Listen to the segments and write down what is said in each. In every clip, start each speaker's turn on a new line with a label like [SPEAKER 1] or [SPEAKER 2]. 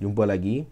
[SPEAKER 1] jumpa lagi.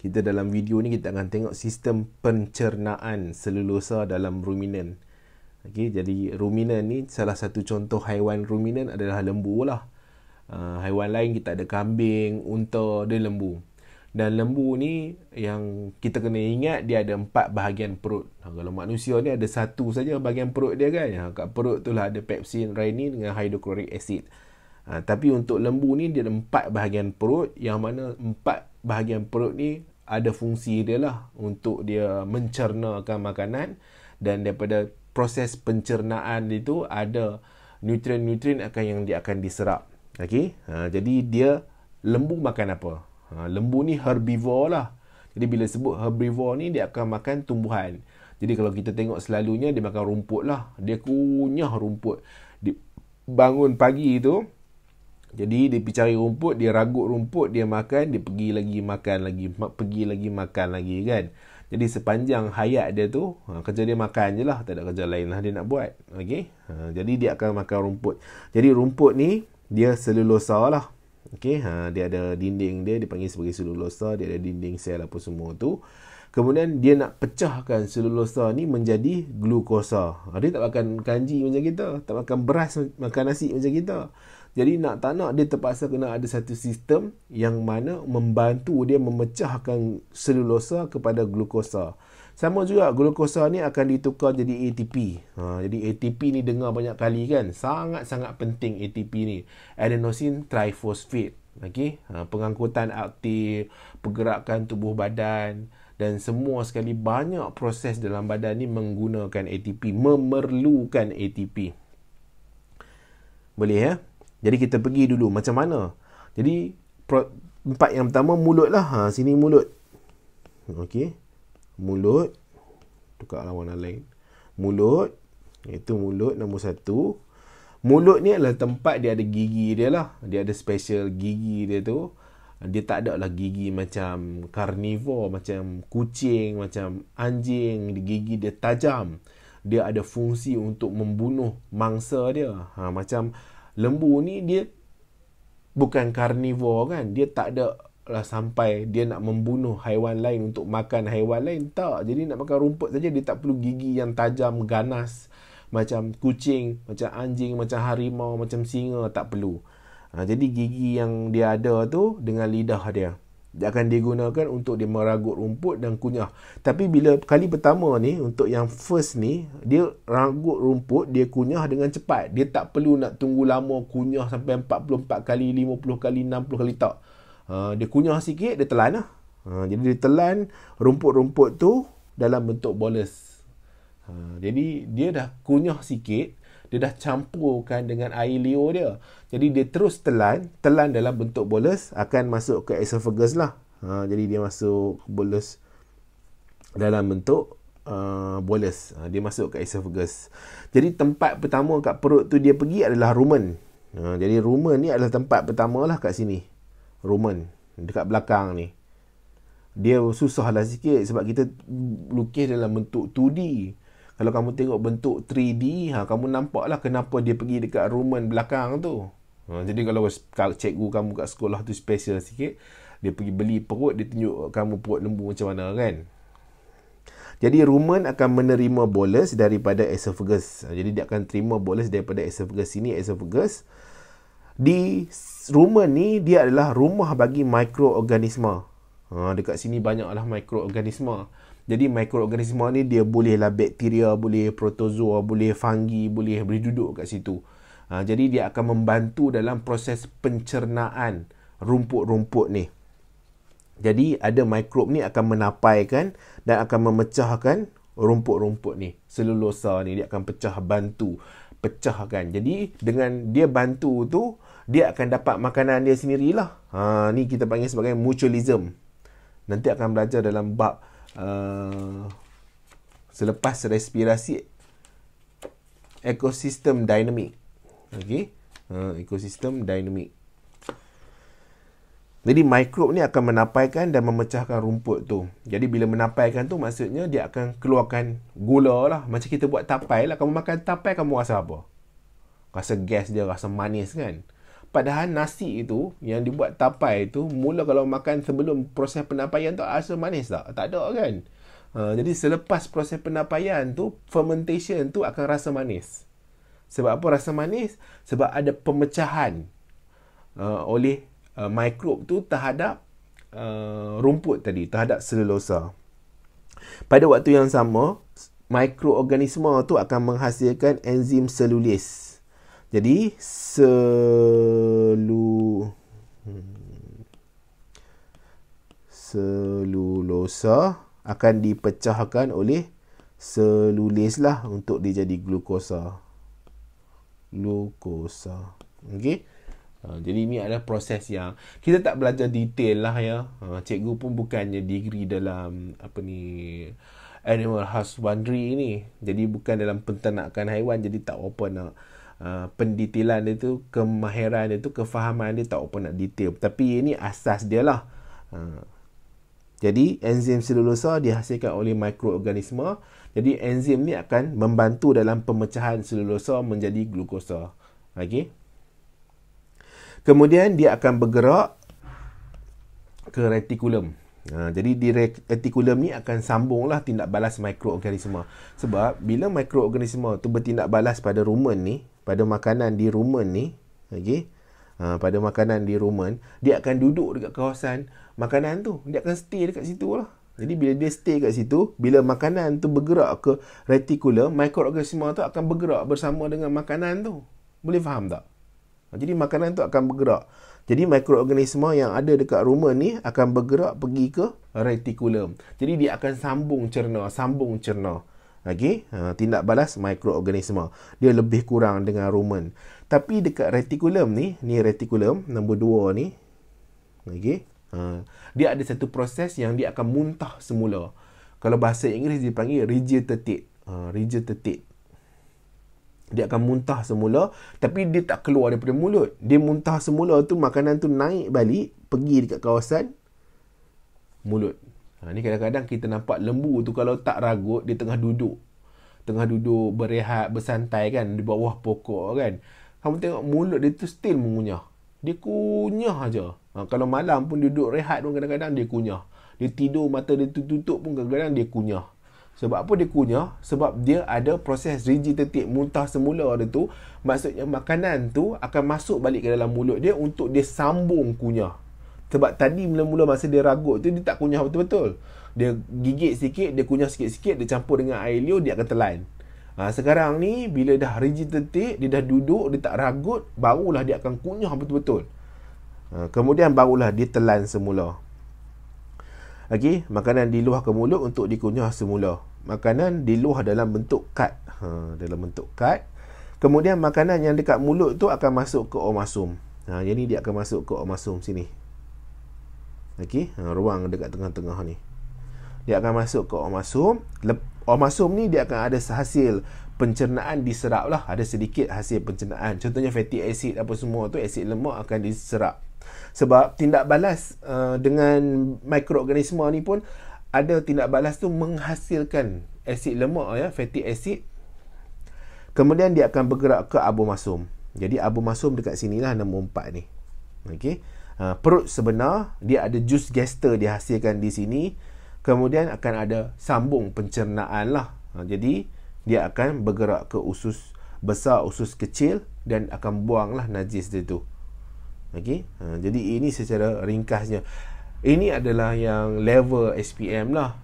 [SPEAKER 1] Kita dalam video ni kita akan tengok sistem pencernaan selulosa dalam ruminan. Okay, jadi ruminan ni salah satu contoh haiwan ruminan adalah lembu lah. Uh, haiwan lain kita ada kambing, unta dan lembu. Dan lembu ni yang kita kena ingat dia ada empat bahagian perut. Ha, kalau manusia ni ada satu saja bahagian perut dia kan. Ha, kat perut tu lah ada pepsin, rhinin dengan hydrochloric acid. Ha, tapi untuk lembu ni dia ada empat bahagian perut yang mana empat bahagian perut ni ada fungsi dia lah untuk dia mencernakan makanan dan daripada proses pencernaan itu ada nutrien-nutrien akan yang dia akan diserap. Okey. Ha, jadi dia lembu makan apa? Ha, lembu ni herbivore lah. Jadi bila sebut herbivore ni dia akan makan tumbuhan. Jadi kalau kita tengok selalunya dia makan rumput lah. Dia kunyah rumput. Dia bangun pagi tu jadi dia pergi cari rumput, dia ragut rumput, dia makan, dia pergi lagi makan lagi, pergi lagi makan lagi kan. Jadi sepanjang hayat dia tu, ha, kerja dia makan je lah. Tak ada kerja lain lah dia nak buat. Okay? Ha, jadi dia akan makan rumput. Jadi rumput ni, dia selulosa lah. Okay? Ha, dia ada dinding dia, dia dipanggil sebagai selulosa. Dia ada dinding sel apa semua tu. Kemudian dia nak pecahkan selulosa ni menjadi glukosa. Ha, dia tak makan kanji macam kita. Tak makan beras, makan nasi macam kita. Jadi nak tak nak dia terpaksa kena ada satu sistem yang mana membantu dia memecahkan selulosa kepada glukosa. Sama juga glukosa ni akan ditukar jadi ATP. Ha, jadi ATP ni dengar banyak kali kan. Sangat-sangat penting ATP ni. Adenosine triphosphate. Okay? Ha, pengangkutan aktif, pergerakan tubuh badan dan semua sekali banyak proses dalam badan ni menggunakan ATP, memerlukan ATP. Boleh ya? Jadi kita pergi dulu macam mana? Jadi empat yang pertama mulut lah. Ha, sini mulut. Okey. Mulut. Tukar lawan lain. Mulut. Itu mulut nombor satu. Mulut ni adalah tempat dia ada gigi dia lah. Dia ada special gigi dia tu. Dia tak ada lah gigi macam karnivor, macam kucing, macam anjing. Gigi dia tajam. Dia ada fungsi untuk membunuh mangsa dia. Ha, macam lembu ni dia bukan carnivore kan dia tak ada lah sampai dia nak membunuh haiwan lain untuk makan haiwan lain tak jadi nak makan rumput saja dia tak perlu gigi yang tajam ganas macam kucing macam anjing macam harimau macam singa tak perlu ha, jadi gigi yang dia ada tu dengan lidah dia dia akan digunakan untuk dia meragut rumput dan kunyah. Tapi bila kali pertama ni, untuk yang first ni, dia ragut rumput, dia kunyah dengan cepat. Dia tak perlu nak tunggu lama kunyah sampai 44 kali, 50 kali, 60 kali tak. Uh, dia kunyah sikit, dia telan lah. Uh, jadi dia telan rumput-rumput tu dalam bentuk bolus. Uh, ah, jadi dia dah kunyah sikit, dia dah campurkan dengan air liur dia. Jadi dia terus telan, telan dalam bentuk bolus akan masuk ke esophagus lah. Ha, jadi dia masuk bolus dalam bentuk uh, bolus. Ha, dia masuk ke esophagus. Jadi tempat pertama kat perut tu dia pergi adalah rumen. Ha, jadi rumen ni adalah tempat pertama lah kat sini. Rumen. Dekat belakang ni. Dia susah lah sikit sebab kita lukis dalam bentuk 2D. Kalau kamu tengok bentuk 3D, ha, kamu nampaklah kenapa dia pergi dekat rumen belakang tu. Ha, jadi kalau cikgu kamu kat sekolah tu special sikit, dia pergi beli perut, dia tunjuk kamu perut lembu macam mana kan. Jadi rumen akan menerima bolus daripada esophagus. Ha, jadi dia akan terima bolus daripada esophagus sini, esophagus. Di rumen ni, dia adalah rumah bagi mikroorganisma. Ha, dekat sini banyaklah mikroorganisma. Mikroorganisma. Jadi mikroorganisma ni dia bolehlah bakteria, boleh protozoa, boleh fungi, boleh boleh duduk kat situ. Ha, jadi dia akan membantu dalam proses pencernaan rumput-rumput ni. Jadi ada mikrob ni akan menapaikan dan akan memecahkan rumput-rumput ni. Selulosa ni dia akan pecah bantu pecahkan. Jadi dengan dia bantu tu dia akan dapat makanan dia sendirilah. Ha ni kita panggil sebagai mutualism. Nanti akan belajar dalam bab Uh, selepas respirasi ekosistem dinamik okey uh, ekosistem dinamik jadi mikrob ni akan menapaikan dan memecahkan rumput tu. Jadi bila menapaikan tu maksudnya dia akan keluarkan gula lah. Macam kita buat tapai lah. Kamu makan tapai kamu rasa apa? Rasa gas dia, rasa manis kan? Padahal nasi itu yang dibuat tapai itu mula kalau makan sebelum proses penapaian tu rasa manis tak? Tak ada kan? Uh, jadi selepas proses penapaian tu fermentation tu akan rasa manis. Sebab apa rasa manis? Sebab ada pemecahan uh, oleh uh, mikrob tu terhadap uh, rumput tadi, terhadap selulosa. Pada waktu yang sama, mikroorganisma tu akan menghasilkan enzim selulis. Jadi selu selulosa akan dipecahkan oleh selulis lah untuk dia jadi glukosa. Glukosa. Okey. Uh, jadi ini adalah proses yang kita tak belajar detail lah ya. Uh, cikgu pun bukannya degree dalam apa ni animal husbandry ni. Jadi bukan dalam penternakan haiwan jadi tak apa nak uh, pendetailan dia tu, kemahiran dia tu, kefahaman dia tak apa nak detail. Tapi ini asas dia lah. Uh, jadi enzim selulosa dihasilkan oleh mikroorganisma. Jadi enzim ni akan membantu dalam pemecahan selulosa menjadi glukosa. Okay. Kemudian dia akan bergerak ke retikulum. Ha, jadi di retikulum ni akan sambunglah tindak balas mikroorganisma. Sebab bila mikroorganisma tu bertindak balas pada rumen ni, pada makanan di rumen ni okay, uh, ha, pada makanan di rumen dia akan duduk dekat kawasan makanan tu dia akan stay dekat situ lah jadi bila dia stay dekat situ bila makanan tu bergerak ke retikulum mikroorganisma tu akan bergerak bersama dengan makanan tu boleh faham tak ha, jadi makanan tu akan bergerak jadi mikroorganisma yang ada dekat rumen ni akan bergerak pergi ke retikulum. Jadi dia akan sambung cerna, sambung cerna. Okay? Ha, tindak balas mikroorganisma. Dia lebih kurang dengan rumen. Tapi dekat retikulum ni, ni retikulum nombor dua ni, okay? ha, dia ada satu proses yang dia akan muntah semula. Kalau bahasa Inggeris dipanggil regurgitate. Uh, regurgitate. Dia akan muntah semula tapi dia tak keluar daripada mulut. Dia muntah semula tu makanan tu naik balik pergi dekat kawasan mulut. Ini ha, kadang-kadang kita nampak lembu tu kalau tak ragut, dia tengah duduk. Tengah duduk berehat, bersantai kan, di bawah pokok kan. Kamu tengok mulut dia tu still mengunyah. Dia kunyah aja. Ha, kalau malam pun duduk rehat pun kadang-kadang dia kunyah. Dia tidur, mata dia tutup pun kadang-kadang dia kunyah. Sebab apa dia kunyah? Sebab dia ada proses tetik muntah semula dia tu. Maksudnya makanan tu akan masuk balik ke dalam mulut dia untuk dia sambung kunyah. Sebab tadi mula-mula masa dia ragut tu dia tak kunyah betul-betul. Dia gigit sikit, dia kunyah sikit-sikit, dia campur dengan air liur, dia akan telan. Ha, sekarang ni bila dah rigid tetik, dia dah duduk, dia tak ragut, barulah dia akan kunyah betul-betul. Ha, kemudian barulah dia telan semula. Okay, makanan diluah ke mulut untuk dikunyah semula. Makanan diluah dalam bentuk kad. Ha, dalam bentuk kad. Kemudian makanan yang dekat mulut tu akan masuk ke omasum. Ha, jadi dia akan masuk ke omasum sini. Okey, ha, ruang dekat tengah-tengah ni. Dia akan masuk ke omasum. Lep, omasum ni dia akan ada hasil pencernaan diserap lah. Ada sedikit hasil pencernaan. Contohnya fatty acid apa semua tu, asid lemak akan diserap. Sebab tindak balas uh, dengan mikroorganisma ni pun ada tindak balas tu menghasilkan asid lemak ya, fatty acid. Kemudian dia akan bergerak ke abomasum. Jadi abomasum dekat sinilah nombor 4 ni. Okey. Ah, perut sebenar dia ada jus gaster dihasilkan di sini kemudian akan ada sambung pencernaan lah ha, jadi dia akan bergerak ke usus besar usus kecil dan akan buang lah najis dia tu Okey, ha, jadi ini secara ringkasnya ini adalah yang level SPM lah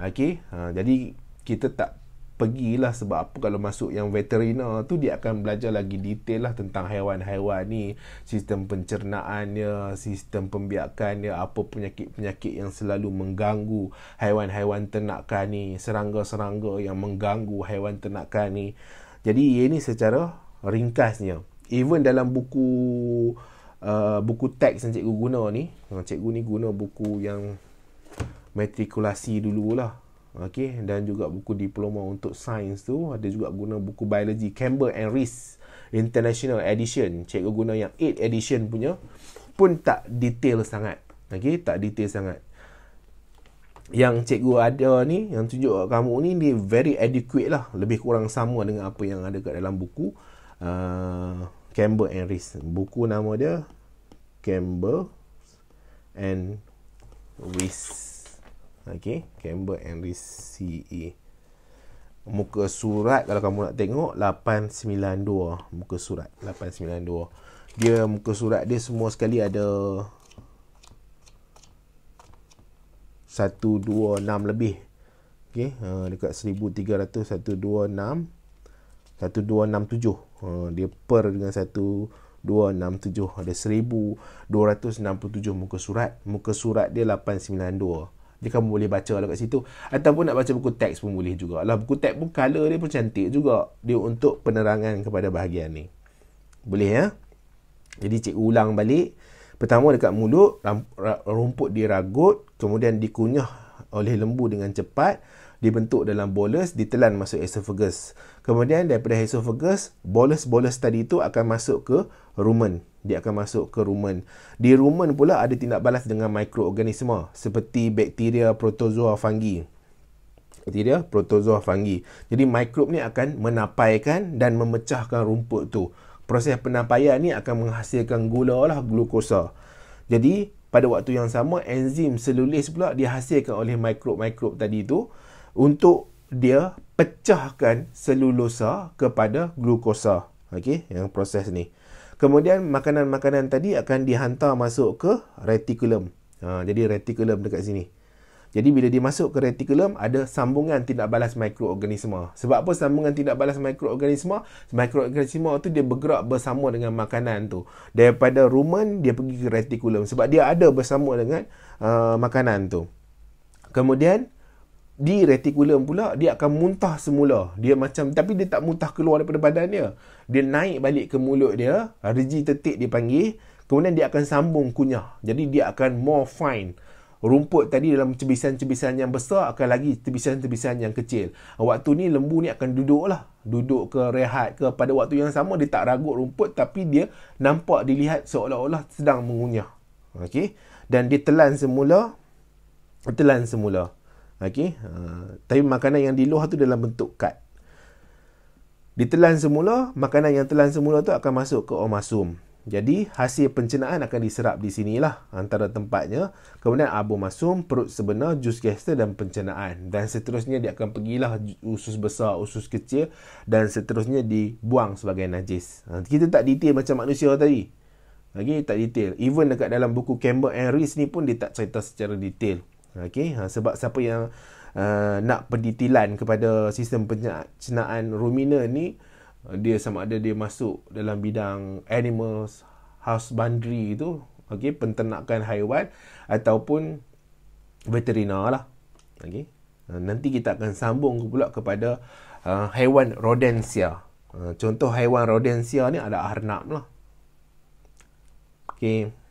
[SPEAKER 1] Okey, ha, jadi kita tak pergilah sebab apa kalau masuk yang veterina tu dia akan belajar lagi detail lah tentang haiwan-haiwan ni sistem pencernaannya sistem pembiakannya apa penyakit-penyakit yang selalu mengganggu haiwan-haiwan ternakan ni serangga-serangga yang mengganggu haiwan ternakan ni jadi ia ni secara ringkasnya even dalam buku uh, buku teks yang cikgu guna ni cikgu ni guna buku yang matrikulasi dulu lah Okey dan juga buku diploma untuk sains tu ada juga guna buku biologi Campbell and Rees International Edition. Cikgu guna yang 8 edition punya pun tak detail sangat. Okey, tak detail sangat. Yang cikgu ada ni yang tunjuk kat kamu ni ni very adequate lah. Lebih kurang sama dengan apa yang ada kat dalam buku uh, Campbell and Rees. Buku nama dia Campbell and Rees. Okay, Camber and CE. E. Muka surat kalau kamu nak tengok 892 muka surat 892. Dia muka surat dia semua sekali ada 126 lebih. Okey, uh, dekat 1300 126 1267. Uh, dia per dengan 1 267 ada 1267 muka surat muka surat dia 892 jadi kamu boleh baca lah kat situ. Ataupun nak baca buku teks pun boleh juga. Lah buku teks pun color dia pun cantik juga. Dia untuk penerangan kepada bahagian ni. Boleh ya? Jadi cikgu ulang balik. Pertama dekat mulut, rumput diragut, kemudian dikunyah oleh lembu dengan cepat, dibentuk dalam bolus, ditelan masuk esophagus. Kemudian daripada esophagus, bolus-bolus tadi itu akan masuk ke rumen dia akan masuk ke rumen. Di rumen pula ada tindak balas dengan mikroorganisma seperti bakteria, protozoa, fungi. Bakteria, protozoa, fungi. Jadi mikrob ni akan menapaikan dan memecahkan rumput tu. Proses penapaian ni akan menghasilkan gula lah, glukosa. Jadi pada waktu yang sama, enzim selulis pula dihasilkan oleh mikrob-mikrob tadi tu untuk dia pecahkan selulosa kepada glukosa. Okey, yang proses ni. Kemudian makanan-makanan tadi akan dihantar masuk ke retikulum. Ha, jadi retikulum dekat sini. Jadi bila dia masuk ke retikulum ada sambungan tindak balas mikroorganisma. Sebab apa sambungan tindak balas mikroorganisma? Mikroorganisma tu dia bergerak bersama dengan makanan tu. Daripada rumen dia pergi ke retikulum sebab dia ada bersama dengan uh, makanan tu. Kemudian di retikulum pula dia akan muntah semula dia macam tapi dia tak muntah keluar daripada badan dia dia naik balik ke mulut dia ah, regi tetik dia panggil kemudian dia akan sambung kunyah jadi dia akan more fine rumput tadi dalam cebisan-cebisan yang besar akan lagi cebisan-cebisan yang kecil ah, waktu ni lembu ni akan duduk lah duduk ke rehat ke pada waktu yang sama dia tak ragut rumput tapi dia nampak dilihat seolah-olah sedang mengunyah okay? dan dia telan semula telan semula Okey, uh, tapi makanan yang di luar tu dalam bentuk kad. Ditelan semula, makanan yang telan semula tu akan masuk ke omasum. Jadi hasil pencernaan akan diserap di sinilah antara tempatnya kemudian abu masum perut sebenar jus gastro dan pencernaan dan seterusnya dia akan pergilah usus besar usus kecil dan seterusnya dibuang sebagai najis ha, kita tak detail macam manusia tadi lagi okay, tak detail even dekat dalam buku Campbell and Rees ni pun dia tak cerita secara detail Okay, ha, sebab siapa yang uh, nak penditilan kepada sistem pencernaan rumina ni dia sama ada dia masuk dalam bidang animals husbandry tu okay, pentenakan haiwan ataupun veterina lah okey ha, nanti kita akan sambung pula kepada uh, haiwan rodensia ha, contoh haiwan rodensia ni ada arnab lah okay.